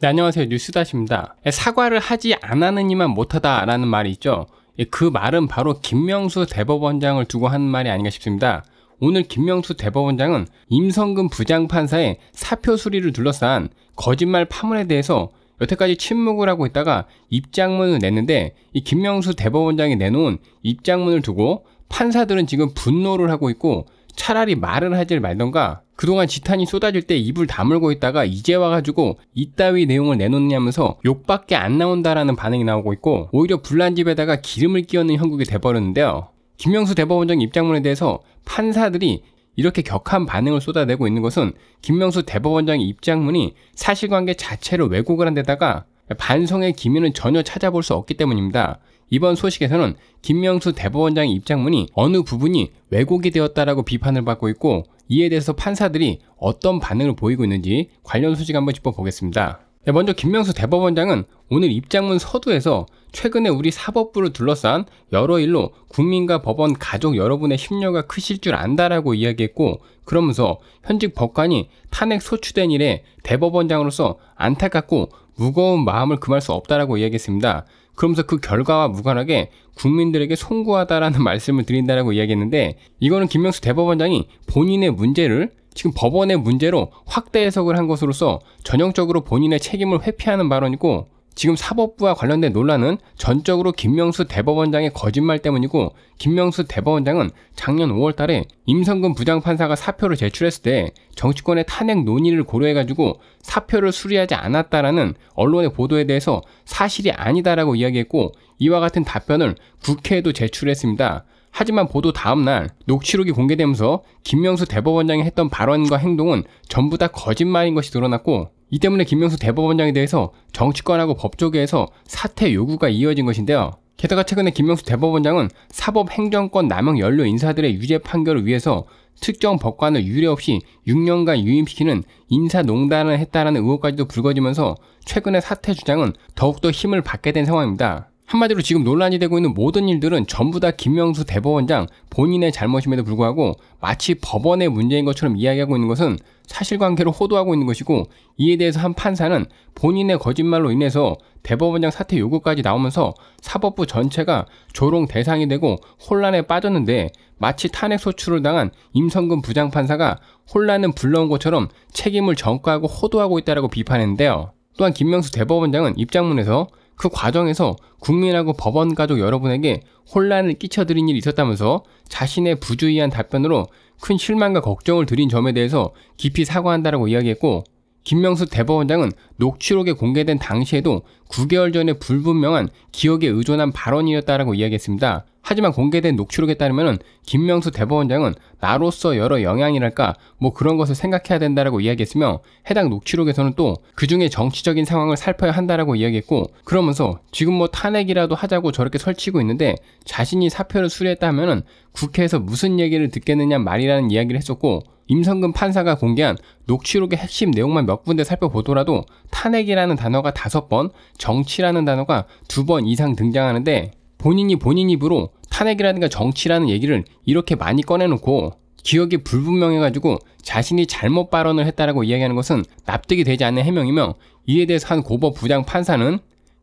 네, 안녕하세요. 뉴스다시입니다. 예, 사과를 하지 않았느니만 못하다라는 말이 있죠. 예, 그 말은 바로 김명수 대법원장을 두고 하는 말이 아닌가 싶습니다. 오늘 김명수 대법원장은 임성근 부장판사의 사표 수리를 둘러싼 거짓말 파문에 대해서 여태까지 침묵을 하고 있다가 입장문을 냈는데 이 김명수 대법원장이 내놓은 입장문을 두고 판사들은 지금 분노를 하고 있고 차라리 말을 하질 말던가 그동안 지탄이 쏟아질 때 입을 다물고 있다가 이제 와가지고 이따위 내용을 내놓느냐면서 욕밖에 안 나온다라는 반응이 나오고 있고 오히려 불난 집에다가 기름을 끼얹는 형국이 돼버렸는데요. 김명수 대법원장 입장문에 대해서 판사들이 이렇게 격한 반응을 쏟아내고 있는 것은 김명수 대법원장의 입장문이 사실관계 자체를 왜곡을 한 데다가 반성의 기미는 전혀 찾아볼 수 없기 때문입니다. 이번 소식에서는 김명수 대법원장의 입장문이 어느 부분이 왜곡이 되었다라고 비판을 받고 있고 이에 대해서 판사들이 어떤 반응을 보이고 있는지 관련 소식 한번 짚어보겠습니다. 네, 먼저 김명수 대법원장은 오늘 입장문 서두에서 최근에 우리 사법부를 둘러싼 여러 일로 국민과 법원 가족 여러분의 심려가 크실 줄 안다라고 이야기했고 그러면서 현직 법관이 탄핵 소추된 일에 대법원장으로서 안타깝고 무거운 마음을 금할 수 없다라고 이야기했습니다. 그러면서 그 결과와 무관하게 국민들에게 송구하다라는 말씀을 드린다라고 이야기했는데 이거는 김명수 대법원장이 본인의 문제를 지금 법원의 문제로 확대 해석을 한 것으로서 전형적으로 본인의 책임을 회피하는 발언이고 지금 사법부와 관련된 논란은 전적으로 김명수 대법원장의 거짓말 때문이고 김명수 대법원장은 작년 5월 달에 임성근 부장판사가 사표를 제출했을 때 정치권의 탄핵 논의를 고려해가지고 사표를 수리하지 않았다라는 언론의 보도에 대해서 사실이 아니다라고 이야기했고 이와 같은 답변을 국회에도 제출했습니다. 하지만 보도 다음날 녹취록이 공개되면서 김명수 대법원장이 했던 발언과 행동은 전부 다 거짓말인 것이 드러났고 이 때문에 김명수 대법원장에 대해서 정치권하고 법조계에서 사퇴 요구가 이어진 것인데요. 게다가 최근에 김명수 대법원장은 사법행정권 남용 연료 인사들의 유죄 판결을 위해서 특정 법관을 유례 없이 6년간 유임시키는 인사농단을 했다라는 의혹까지도 불거지면서 최근의 사퇴 주장은 더욱더 힘을 받게 된 상황입니다. 한마디로 지금 논란이 되고 있는 모든 일들은 전부 다 김명수 대법원장 본인의 잘못임에도 불구하고 마치 법원의 문제인 것처럼 이야기하고 있는 것은 사실관계를 호도하고 있는 것이고 이에 대해서 한 판사는 본인의 거짓말로 인해서 대법원장 사퇴 요구까지 나오면서 사법부 전체가 조롱 대상이 되고 혼란에 빠졌는데 마치 탄핵 소추를 당한 임성근 부장판사가 혼란은 불러온 것처럼 책임을 전가하고 호도하고 있다라고 비판했는데요. 또한 김명수 대법원장은 입장문에서 그 과정에서 국민하고 법원 가족 여러분에게 혼란을 끼쳐드린 일이 있었다면서 자신의 부주의한 답변으로 큰 실망과 걱정을 드린 점에 대해서 깊이 사과한다라고 이야기했고 김명수 대법원장은 녹취록에 공개된 당시에도 9개월 전에 불분명한 기억에 의존한 발언이었다라고 이야기했습니다. 하지만 공개된 녹취록에 따르면 김명수 대법원장은 나로서 여러 영향이랄까 뭐 그런 것을 생각해야 된다라고 이야기했으며 해당 녹취록에서는 또 그중에 정치적인 상황을 살펴야 한다라고 이야기했고 그러면서 지금 뭐 탄핵이라도 하자고 저렇게 설치고 있는데 자신이 사표를 수리했다 하면은 국회에서 무슨 얘기를 듣겠느냐 말이라는 이야기를 했었고 임성근 판사가 공개한 녹취록의 핵심 내용만 몇 군데 살펴보더라도 탄핵이라는 단어가 다섯 번, 정치라는 단어가 두 번 이상 등장하는데 본인이 본인 입으로 탄핵이라든가 정치라는 얘기를 이렇게 많이 꺼내놓고 기억이 불분명해가지고 자신이 잘못 발언을 했다라고 이야기하는 것은 납득이 되지 않는 해명이며 이에 대해서 한 고법 부장 판사는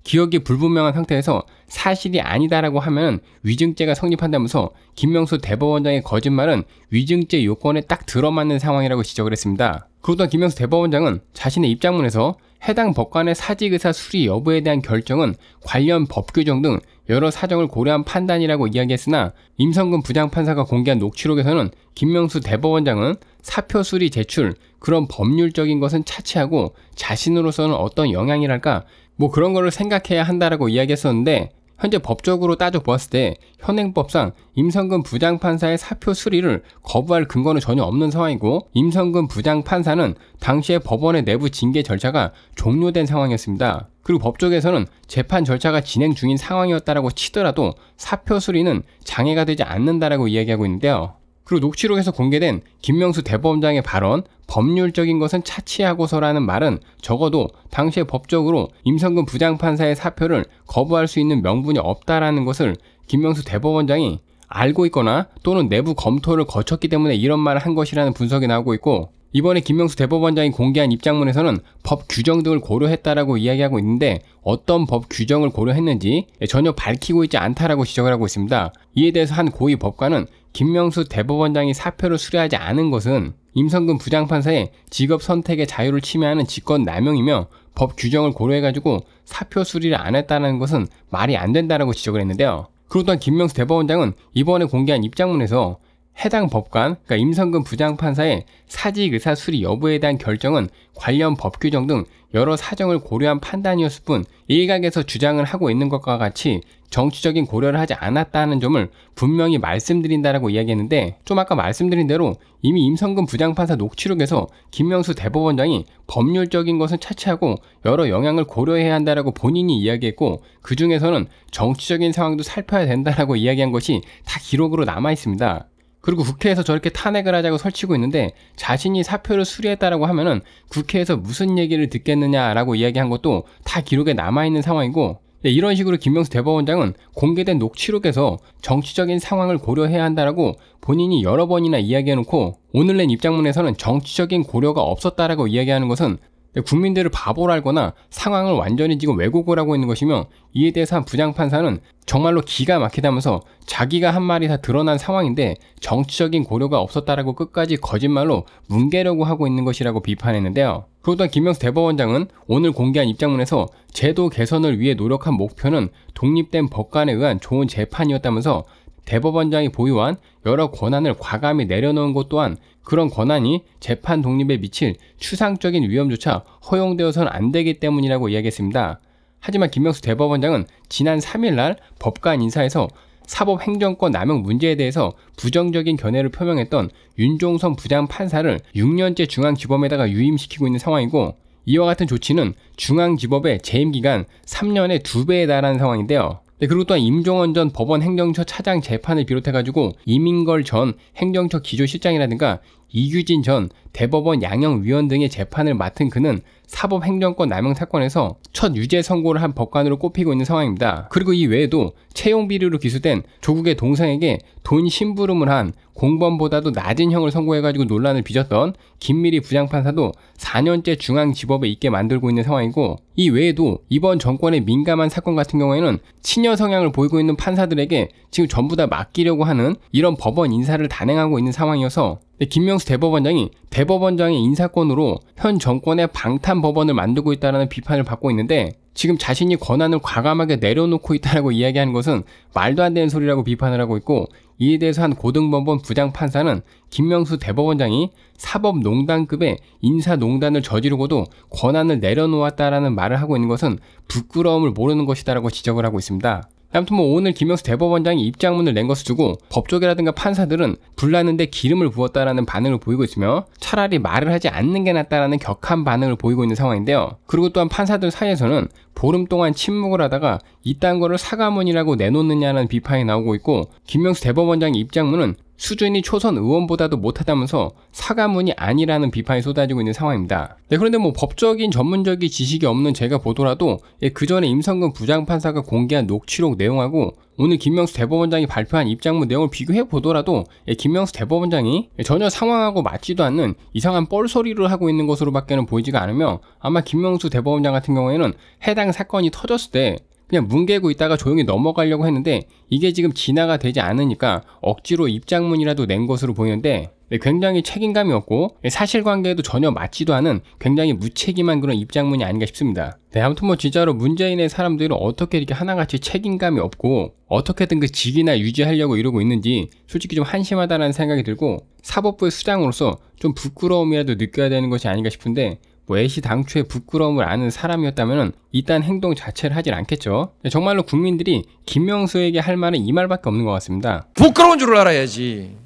기억이 불분명한 상태에서 사실이 아니다라고 하면 위증죄가 성립한다면서 김명수 대법원장의 거짓말은 위증죄 요건에 딱 들어맞는 상황이라고 지적을 했습니다. 그러다 김명수 대법원장은 자신의 입장문에서 해당 법관의 사직 의사 수리 여부에 대한 결정은 관련 법 규정 등 여러 사정을 고려한 판단이라고 이야기했으나 임성근 부장판사가 공개한 녹취록에서는 김명수 대법원장은 사표 수리 제출 그런 법률적인 것은 차치하고 자신으로서는 어떤 영향이랄까 뭐 그런 거를 생각해야 한다라고 이야기했었는데 현재 법적으로 따져보았을 때 현행법상 임성근 부장판사의 사표 수리를 거부할 근거는 전혀 없는 상황이고 임성근 부장판사는 당시에 법원의 내부 징계 절차가 종료된 상황이었습니다. 그리고 법조에서는 계 재판 절차가 진행 중인 상황이었다라고 치더라도 사표 수리는 장애가 되지 않는다라고 이야기하고 있는데요. 그리고 녹취록에서 공개된 김명수 대법원장의 발언, 법률적인 것은 차치하고서라는 말은 적어도 당시에 법적으로 임성근 부장판사의 사표를 거부할 수 있는 명분이 없다라는 것을 김명수 대법원장이 알고 있거나 또는 내부 검토를 거쳤기 때문에 이런 말을 한 것이라는 분석이 나오고 있고 이번에 김명수 대법원장이 공개한 입장문에서는 법 규정 등을 고려했다라고 이야기하고 있는데 어떤 법 규정을 고려했는지 전혀 밝히고 있지 않다라고 지적을 하고 있습니다. 이에 대해서 한 고위 법관은 김명수 대법원장이 사표를 수리하지 않은 것은 임성근 부장판사의 직업 선택의 자유를 침해하는 직권 남용이며 법 규정을 고려해가지고 사표 수리를 안 했다는 것은 말이 안 된다라고 지적을 했는데요. 그렇다면 김명수 대법원장은 이번에 공개한 입장문에서 해당 법관, 그러니까 임성근 부장판사의 사직 의사 수리 여부에 대한 결정은 관련 법 규정 등 여러 사정을 고려한 판단이었을 뿐 일각에서 주장을 하고 있는 것과 같이 정치적인 고려를 하지 않았다는 점을 분명히 말씀드린다라고 이야기했는데 좀 아까 말씀드린 대로 이미 임성근 부장판사 녹취록에서 김명수 대법원장이 법률적인 것은 차치하고 여러 영향을 고려해야 한다라고 본인이 이야기했고 그 중에서는 정치적인 상황도 살펴야 된다라고 이야기한 것이 다 기록으로 남아 있습니다. 그리고 국회에서 저렇게 탄핵을 하자고 설치고 있는데 자신이 사표를 수리했다라고 하면은 국회에서 무슨 얘기를 듣겠느냐라고 이야기한 것도 다 기록에 남아있는 상황이고 네, 이런 식으로 김명수 대법원장은 공개된 녹취록에서 정치적인 상황을 고려해야 한다라고 본인이 여러 번이나 이야기해놓고 오늘 낸 입장문에서는 정치적인 고려가 없었다라고 이야기하는 것은 국민들을 바보로 알거나 상황을 완전히 지금 왜곡을 하고 있는 것이며 이에 대해서 한 부장판사는 정말로 기가 막히다면서 자기가 한 말이 다 드러난 상황인데 정치적인 고려가 없었다라고 끝까지 거짓말로 뭉개려고 하고 있는 것이라고 비판했는데요. 그러던 김명수 대법원장은 오늘 공개한 입장문에서 제도 개선을 위해 노력한 목표는 독립된 법관에 의한 좋은 재판이었다면서 대법원장이 보유한 여러 권한을 과감히 내려놓은 것 또한 그런 권한이 재판 독립에 미칠 추상적인 위험조차 허용되어서는 안 되기 때문이라고 이야기했습니다. 하지만 김명수 대법원장은 지난 3일날 법관 인사에서 사법행정권 남용 문제에 대해서 부정적인 견해를 표명했던 윤종성 부장 판사를 6년째 중앙지법에다가 유임시키고 있는 상황이고 이와 같은 조치는 중앙지법의 재임기간 3년에 2배에 달하는 상황인데요. 네, 그리고 또한 임종원 전 법원 행정처 차장 재판을 비롯해가지고 이민걸 전 행정처 기조실장이라든가 이규진 전 대법원 양형위원 등의 재판을 맡은 그는 사법행정권 남용 사건에서 첫 유죄 선고를 한 법관으로 꼽히고 있는 상황입니다. 그리고 이 외에도 채용 비리로 기소된 조국의 동생에게 돈 심부름을 한 공범보다도 낮은 형을 선고해가지고 논란을 빚었던 김미리 부장판사도 4년째 중앙지법에 있게 만들고 있는 상황이고 이 외에도 이번 정권의 민감한 사건 같은 경우에는 친여 성향을 보이고 있는 판사들에게 지금 전부 다 맡기려고 하는 이런 법원 인사를 단행하고 있는 상황이어서 김명수 대법원장이 대법원장의 인사권으로 현 정권의 방탄 법원을 만들고 있다는 비판을 받고 있는데 지금 자신이 권한을 과감하게 내려놓고 있다라고 이야기하는 것은 말도 안 되는 소리라고 비판을 하고 있고 이에 대해서 한 고등법원 부장판사는 김명수 대법원장이 사법농단급의 인사농단을 저지르고도 권한을 내려놓았다라는 말을 하고 있는 것은 부끄러움을 모르는 것이다라고 지적을 하고 있습니다. 아무튼 뭐 오늘 김영수 대법원장이 입장문을 낸 것을 두고 법조계라든가 판사들은 불났는데 기름을 부었다라는 반응을 보이고 있으며 차라리 말을 하지 않는 게 낫다라는 격한 반응을 보이고 있는 상황인데요. 그리고 또한 판사들 사이에서는 보름 동안 침묵을 하다가 이딴 거를 사과문이라고 내놓느냐는 비판이 나오고 있고 김명수 대법원장 입장문은 수준이 초선 의원보다도 못하다면서 사과문이 아니라는 비판이 쏟아지고 있는 상황입니다. 네, 그런데 뭐 법적인 전문적인 지식이 없는 제가 보더라도 예, 그 전에 임성근 부장판사가 공개한 녹취록 내용하고 오늘 김명수 대법원장이 발표한 입장문 내용을 비교해 보더라도 예, 김명수 대법원장이 전혀 상황하고 맞지도 않는 이상한 뻘소리를 하고 있는 것으로밖에는 보이지가 않으며 아마 김명수 대법원장 같은 경우에는 해당 사건이 터졌을 때 그냥 뭉개고 있다가 조용히 넘어가려고 했는데 이게 지금 진화가 되지 않으니까 억지로 입장문이라도 낸 것으로 보이는데 네, 굉장히 책임감이 없고 네, 사실관계에도 전혀 맞지도 않은 굉장히 무책임한 그런 입장문이 아닌가 싶습니다. 네, 아무튼 뭐 진짜로 문재인의 사람들은 어떻게 이렇게 하나같이 책임감이 없고 어떻게든 그 직이나 유지하려고 이러고 있는지 솔직히 좀 한심하다는 생각이 들고 사법부의 수장으로서 좀 부끄러움이라도 느껴야 되는 것이 아닌가 싶은데 뭐시 당초에 부끄러움을 아는 사람이었다면 이딴 행동 자체를 하진 않겠죠. 네, 정말로 국민들이 김명수에게 할 말은 이 말밖에 없는 것 같습니다. 부끄러운 줄을 알아야지.